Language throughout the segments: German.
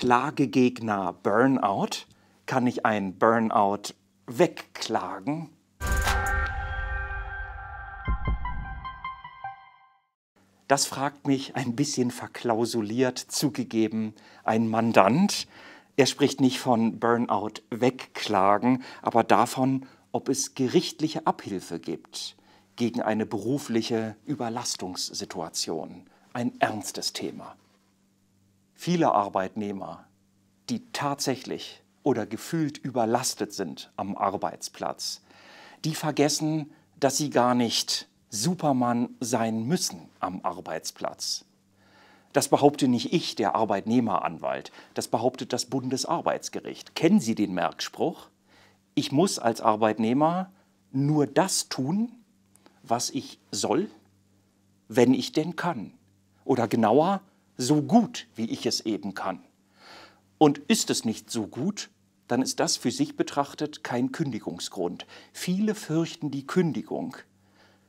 Klagegegner Burnout? Kann ich ein Burnout wegklagen? Das fragt mich ein bisschen verklausuliert zugegeben ein Mandant. Er spricht nicht von Burnout wegklagen, aber davon, ob es gerichtliche Abhilfe gibt gegen eine berufliche Überlastungssituation. Ein ernstes Thema viele Arbeitnehmer, die tatsächlich oder gefühlt überlastet sind am Arbeitsplatz, die vergessen, dass sie gar nicht Superman sein müssen am Arbeitsplatz. Das behaupte nicht ich, der Arbeitnehmeranwalt, das behauptet das Bundesarbeitsgericht. Kennen Sie den Merkspruch? Ich muss als Arbeitnehmer nur das tun, was ich soll, wenn ich denn kann. Oder genauer, so gut, wie ich es eben kann. Und ist es nicht so gut, dann ist das für sich betrachtet kein Kündigungsgrund. Viele fürchten die Kündigung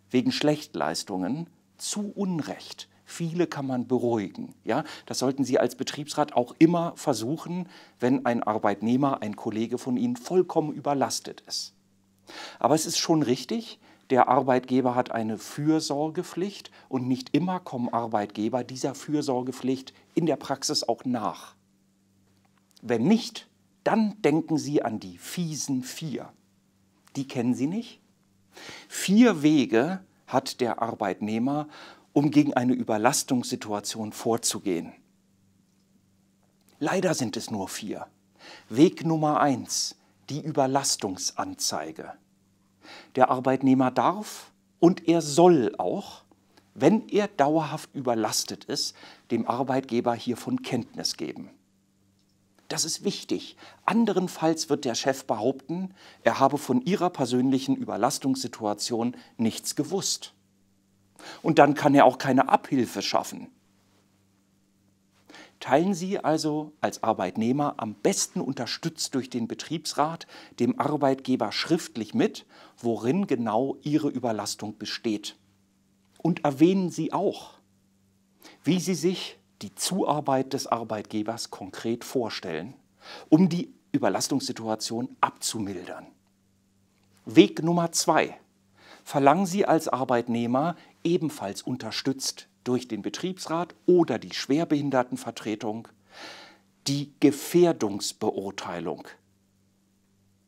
wegen Schlechtleistungen zu Unrecht. Viele kann man beruhigen. Ja, das sollten Sie als Betriebsrat auch immer versuchen, wenn ein Arbeitnehmer, ein Kollege von Ihnen vollkommen überlastet ist. Aber es ist schon richtig, der Arbeitgeber hat eine Fürsorgepflicht und nicht immer kommen Arbeitgeber dieser Fürsorgepflicht in der Praxis auch nach. Wenn nicht, dann denken Sie an die fiesen Vier. Die kennen Sie nicht? Vier Wege hat der Arbeitnehmer, um gegen eine Überlastungssituation vorzugehen. Leider sind es nur vier. Weg Nummer eins, die Überlastungsanzeige. Der Arbeitnehmer darf und er soll auch, wenn er dauerhaft überlastet ist, dem Arbeitgeber hiervon Kenntnis geben. Das ist wichtig. Anderenfalls wird der Chef behaupten, er habe von ihrer persönlichen Überlastungssituation nichts gewusst. Und dann kann er auch keine Abhilfe schaffen teilen Sie also als Arbeitnehmer am besten unterstützt durch den Betriebsrat dem Arbeitgeber schriftlich mit, worin genau Ihre Überlastung besteht. Und erwähnen Sie auch, wie Sie sich die Zuarbeit des Arbeitgebers konkret vorstellen, um die Überlastungssituation abzumildern. Weg Nummer zwei. Verlangen Sie als Arbeitnehmer ebenfalls unterstützt durch den Betriebsrat oder die Schwerbehindertenvertretung die Gefährdungsbeurteilung.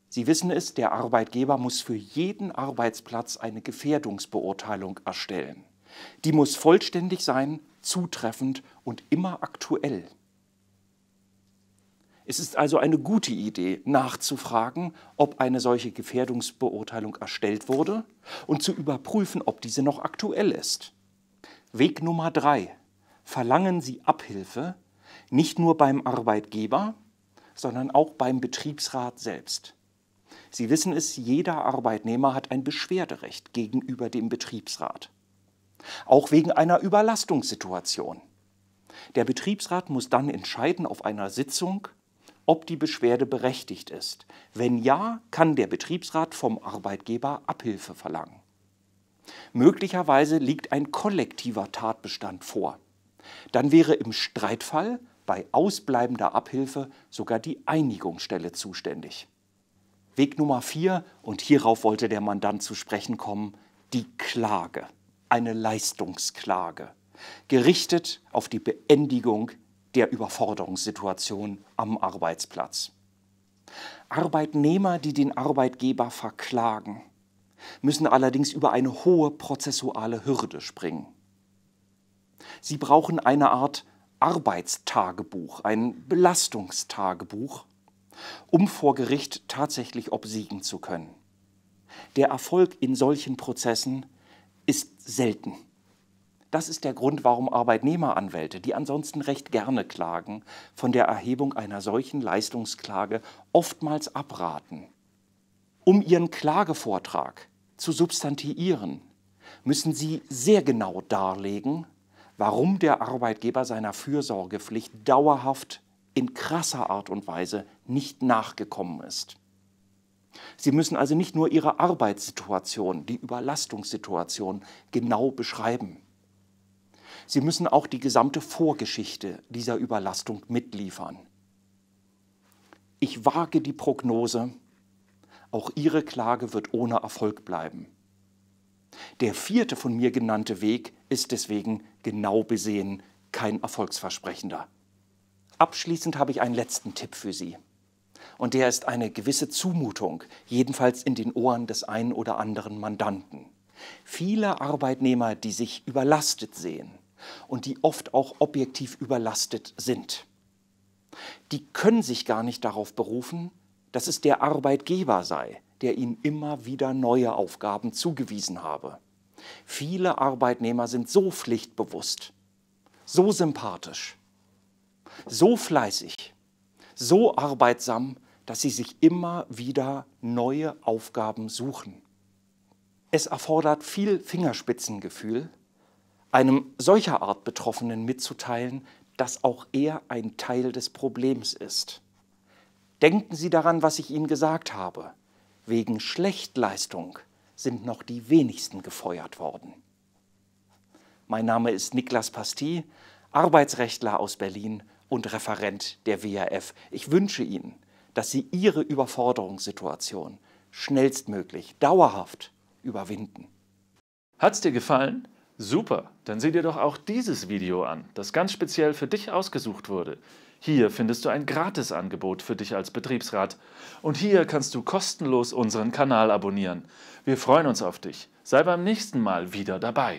Sie wissen es, der Arbeitgeber muss für jeden Arbeitsplatz eine Gefährdungsbeurteilung erstellen. Die muss vollständig sein, zutreffend und immer aktuell. Es ist also eine gute Idee, nachzufragen, ob eine solche Gefährdungsbeurteilung erstellt wurde und zu überprüfen, ob diese noch aktuell ist. Weg Nummer drei. Verlangen Sie Abhilfe nicht nur beim Arbeitgeber, sondern auch beim Betriebsrat selbst. Sie wissen es, jeder Arbeitnehmer hat ein Beschwerderecht gegenüber dem Betriebsrat. Auch wegen einer Überlastungssituation. Der Betriebsrat muss dann entscheiden auf einer Sitzung, ob die Beschwerde berechtigt ist. Wenn ja, kann der Betriebsrat vom Arbeitgeber Abhilfe verlangen. Möglicherweise liegt ein kollektiver Tatbestand vor. Dann wäre im Streitfall bei ausbleibender Abhilfe sogar die Einigungsstelle zuständig. Weg Nummer vier, und hierauf wollte der Mandant zu sprechen kommen, die Klage, eine Leistungsklage, gerichtet auf die Beendigung der Überforderungssituation am Arbeitsplatz. Arbeitnehmer, die den Arbeitgeber verklagen, müssen allerdings über eine hohe prozessuale Hürde springen. Sie brauchen eine Art Arbeitstagebuch, ein Belastungstagebuch, um vor Gericht tatsächlich obsiegen zu können. Der Erfolg in solchen Prozessen ist selten. Das ist der Grund, warum Arbeitnehmeranwälte, die ansonsten recht gerne klagen, von der Erhebung einer solchen Leistungsklage oftmals abraten. Um ihren Klagevortrag zu substantiieren, müssen Sie sehr genau darlegen, warum der Arbeitgeber seiner Fürsorgepflicht dauerhaft in krasser Art und Weise nicht nachgekommen ist. Sie müssen also nicht nur Ihre Arbeitssituation, die Überlastungssituation genau beschreiben. Sie müssen auch die gesamte Vorgeschichte dieser Überlastung mitliefern. Ich wage die Prognose, auch ihre Klage wird ohne Erfolg bleiben. Der vierte von mir genannte Weg ist deswegen genau besehen kein erfolgsversprechender. Abschließend habe ich einen letzten Tipp für Sie. Und der ist eine gewisse Zumutung, jedenfalls in den Ohren des einen oder anderen Mandanten. Viele Arbeitnehmer, die sich überlastet sehen und die oft auch objektiv überlastet sind, die können sich gar nicht darauf berufen, dass es der Arbeitgeber sei, der ihm immer wieder neue Aufgaben zugewiesen habe. Viele Arbeitnehmer sind so pflichtbewusst, so sympathisch, so fleißig, so arbeitsam, dass sie sich immer wieder neue Aufgaben suchen. Es erfordert viel Fingerspitzengefühl, einem solcher Art Betroffenen mitzuteilen, dass auch er ein Teil des Problems ist. Denken Sie daran, was ich Ihnen gesagt habe. Wegen Schlechtleistung sind noch die wenigsten gefeuert worden. Mein Name ist Niklas Pasti, Arbeitsrechtler aus Berlin und Referent der WAF. Ich wünsche Ihnen, dass Sie Ihre Überforderungssituation schnellstmöglich dauerhaft überwinden. Hat es dir gefallen? Super, dann sieh dir doch auch dieses Video an, das ganz speziell für dich ausgesucht wurde. Hier findest du ein Gratisangebot für dich als Betriebsrat. Und hier kannst du kostenlos unseren Kanal abonnieren. Wir freuen uns auf dich. Sei beim nächsten Mal wieder dabei.